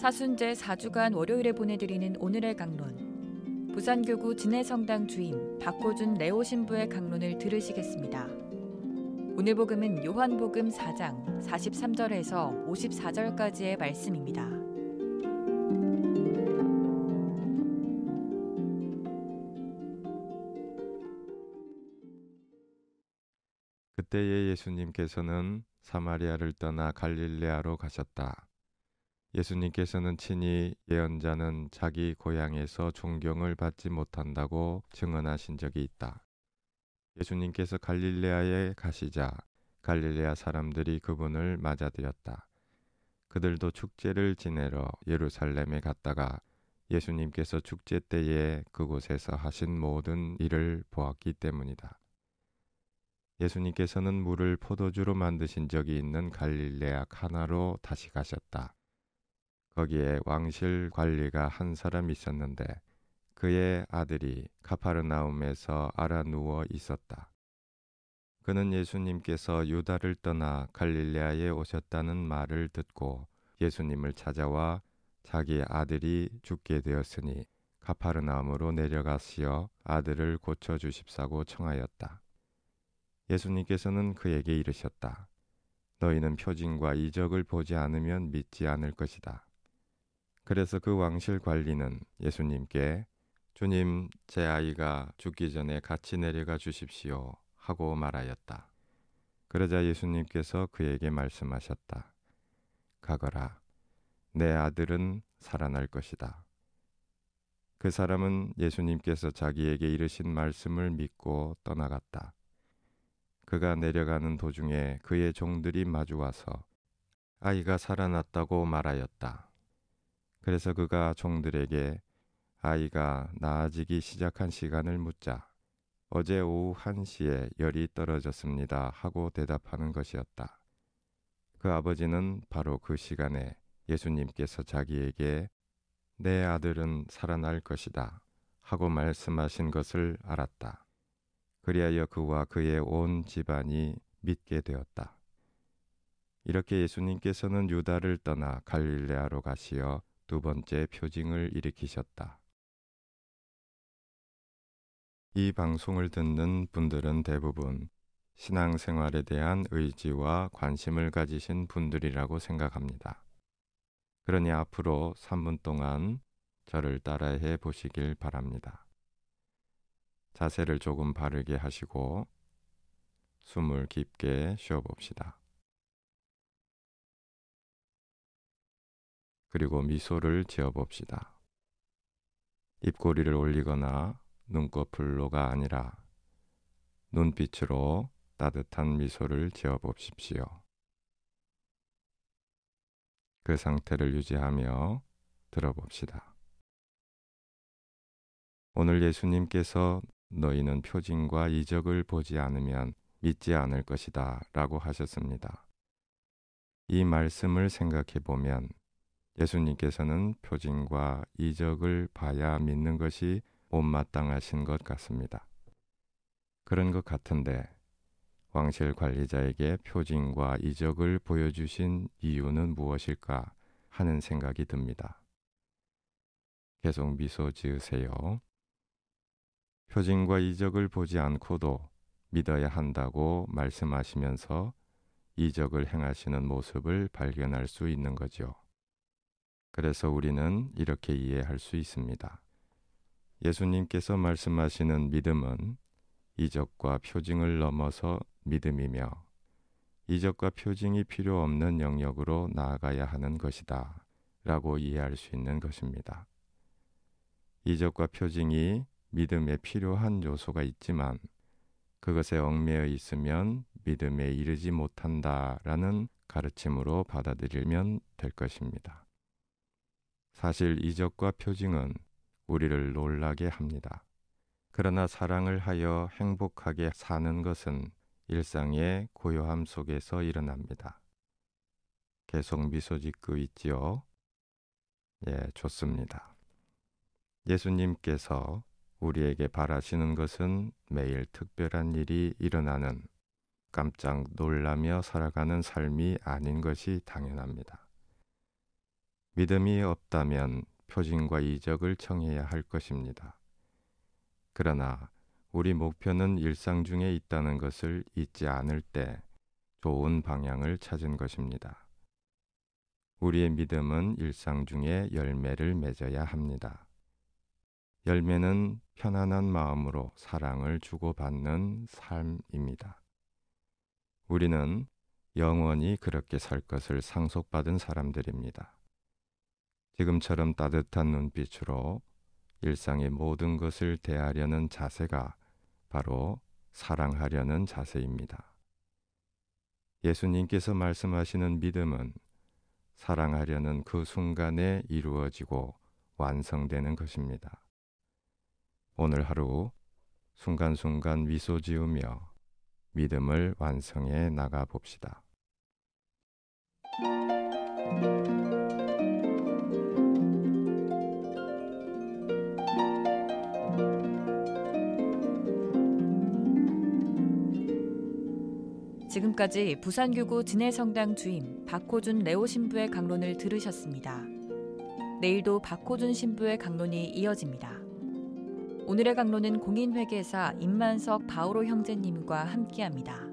사순제 4주간 월요일에 보내드리는 오늘의 강론. 부산교구 진해성당 주임 박호준 레오 신부의 강론을 들으시겠습니다. 오늘 복음은 요한복음 4장 43절에서 54절까지의 말씀입니다. 그때에 예수님께서는 사마리아를 떠나 갈릴레아로 가셨다. 예수님께서는 친히 예언자는 자기 고향에서 존경을 받지 못한다고 증언하신 적이 있다. 예수님께서 갈릴레아에 가시자 갈릴레아 사람들이 그분을 맞아들였다. 그들도 축제를 지내러 예루살렘에 갔다가 예수님께서 축제 때에 그곳에서 하신 모든 일을 보았기 때문이다. 예수님께서는 물을 포도주로 만드신 적이 있는 갈릴레아 카나로 다시 가셨다. 거기에 왕실 관리가 한 사람 이 있었는데 그의 아들이 카파르나움에서 알아 누워 있었다. 그는 예수님께서 유다를 떠나 갈릴레아에 오셨다는 말을 듣고 예수님을 찾아와 자기 아들이 죽게 되었으니 카파르나움으로 내려가시어 아들을 고쳐 주십사고 청하였다. 예수님께서는 그에게 이르셨다. 너희는 표징과 이적을 보지 않으면 믿지 않을 것이다. 그래서 그 왕실 관리는 예수님께 주님, 제 아이가 죽기 전에 같이 내려가 주십시오. 하고 말하였다. 그러자 예수님께서 그에게 말씀하셨다. 가거라. 내 아들은 살아날 것이다. 그 사람은 예수님께서 자기에게 이르신 말씀을 믿고 떠나갔다. 그가 내려가는 도중에 그의 종들이 마주와서 아이가 살아났다고 말하였다. 그래서 그가 종들에게 아이가 나아지기 시작한 시간을 묻자 어제 오후 1시에 열이 떨어졌습니다 하고 대답하는 것이었다. 그 아버지는 바로 그 시간에 예수님께서 자기에게 내 아들은 살아날 것이다 하고 말씀하신 것을 알았다. 그리하여 그와 그의 온 집안이 믿게 되었다. 이렇게 예수님께서는 유다를 떠나 갈릴레아로 가시어 두 번째 표징을 일으키셨다. 이 방송을 듣는 분들은 대부분 신앙생활에 대한 의지와 관심을 가지신 분들이라고 생각합니다. 그러니 앞으로 3분 동안 저를 따라해 보시길 바랍니다. 자세를 조금 바르게 하시고 숨을 깊게 쉬어 봅시다. 그리고 미소를 지어 봅시다. 입꼬리를 올리거나 눈꺼풀로가 아니라 눈빛으로 따뜻한 미소를 지어 보십시오. 그 상태를 유지하며 들어봅시다. 오늘 예수님께서 너희는 표징과 이적을 보지 않으면 믿지 않을 것이다 라고 하셨습니다. 이 말씀을 생각해 보면 예수님께서는 표징과 이적을 봐야 믿는 것이 못마땅하신 것 같습니다. 그런 것 같은데 왕실 관리자에게 표징과 이적을 보여주신 이유는 무엇일까 하는 생각이 듭니다. 계속 미소 지으세요. 표징과 이적을 보지 않고도 믿어야 한다고 말씀하시면서 이적을 행하시는 모습을 발견할 수 있는 거죠. 그래서 우리는 이렇게 이해할 수 있습니다. 예수님께서 말씀하시는 믿음은 이적과 표징을 넘어서 믿음이며 이적과 표징이 필요 없는 영역으로 나아가야 하는 것이다 라고 이해할 수 있는 것입니다. 이적과 표징이 믿음에 필요한 요소가 있지만 그것에 얽매여 있으면 믿음에 이르지 못한다라는 가르침으로 받아들이면 될 것입니다. 사실 이적과 표징은 우리를 놀라게 합니다. 그러나 사랑을 하여 행복하게 사는 것은 일상의 고요함 속에서 일어납니다. 계속 미소 짓고 있지요? 예, 좋습니다. 예수님께서 우리에게 바라시는 것은 매일 특별한 일이 일어나는 깜짝 놀라며 살아가는 삶이 아닌 것이 당연합니다. 믿음이 없다면 표징과 이적을 청해야 할 것입니다. 그러나 우리 목표는 일상 중에 있다는 것을 잊지 않을 때 좋은 방향을 찾은 것입니다. 우리의 믿음은 일상 중에 열매를 맺어야 합니다. 열매는 편안한 마음으로 사랑을 주고받는 삶입니다. 우리는 영원히 그렇게 살 것을 상속받은 사람들입니다. 지금처럼 따뜻한 눈빛으로 일상의 모든 것을 대하려는 자세가 바로 사랑하려는 자세입니다. 예수님께서 말씀하시는 믿음은 사랑하려는 그 순간에 이루어지고 완성되는 것입니다. 오늘 하루 순간순간 미소 지으며 믿음을 완성해 나가 봅시다. 지금까지 부산교구 진해성당 주임 박호준 레오 신부의 강론을 들으셨습니다. 내일도 박호준 신부의 강론이 이어집니다. 오늘의 강론은 공인회계사 임만석 바오로 형제님과 함께합니다.